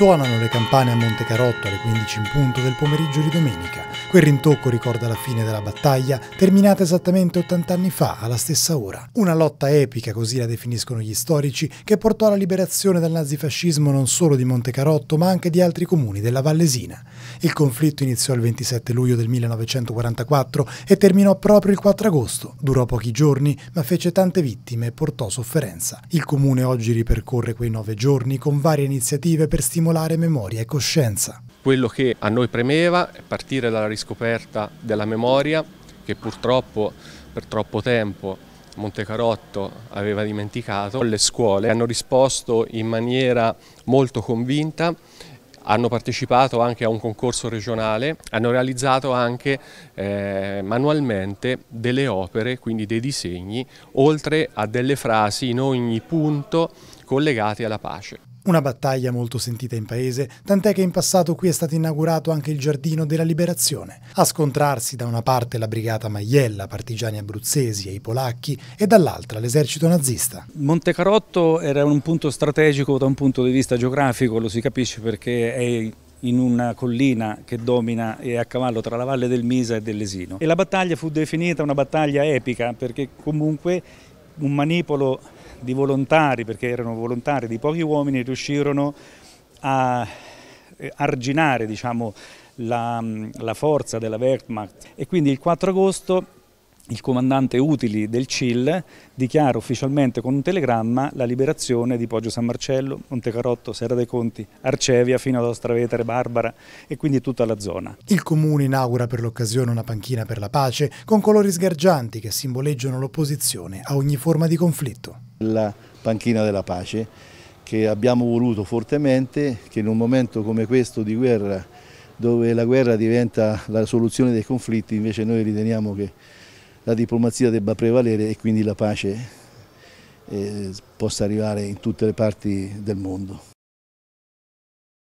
Suonano le campane a Monte Carotto alle 15 in punto del pomeriggio di domenica. Quel rintocco ricorda la fine della battaglia, terminata esattamente 80 anni fa, alla stessa ora. Una lotta epica, così la definiscono gli storici, che portò alla liberazione dal nazifascismo non solo di Monte Carotto, ma anche di altri comuni della Vallesina. Il conflitto iniziò il 27 luglio del 1944 e terminò proprio il 4 agosto. Durò pochi giorni, ma fece tante vittime e portò sofferenza. Il comune oggi ripercorre quei nove giorni con varie iniziative per stimolare stimolare memoria e coscienza. Quello che a noi premeva è partire dalla riscoperta della memoria che purtroppo per troppo tempo Montecarotto aveva dimenticato. Le scuole hanno risposto in maniera molto convinta hanno partecipato anche a un concorso regionale, hanno realizzato anche eh, manualmente delle opere, quindi dei disegni, oltre a delle frasi in ogni punto collegate alla pace. Una battaglia molto sentita in paese, tant'è che in passato qui è stato inaugurato anche il Giardino della Liberazione, a scontrarsi da una parte la brigata Maiella, partigiani abruzzesi e i polacchi, e dall'altra l'esercito nazista. Monte Carotto era un punto strategico da un punto di vista geografico, lo si capisce perché è in una collina che domina e a cavallo tra la valle del Misa e dell'Esino. E la battaglia fu definita una battaglia epica perché comunque un manipolo di volontari, perché erano volontari di pochi uomini, riuscirono a eh, arginare diciamo, la, mm, la forza della Wehrmacht e quindi il 4 agosto il comandante utili del CIL dichiara ufficialmente con un telegramma la liberazione di Poggio San Marcello, Montecarotto, Serra dei Conti, Arcevia fino ad Ostravetere, Barbara e quindi tutta la zona. Il comune inaugura per l'occasione una panchina per la pace con colori sgargianti che simboleggiano l'opposizione a ogni forma di conflitto. La panchina della pace che abbiamo voluto fortemente che in un momento come questo di guerra dove la guerra diventa la soluzione dei conflitti invece noi riteniamo che la diplomazia debba prevalere e quindi la pace eh, possa arrivare in tutte le parti del mondo.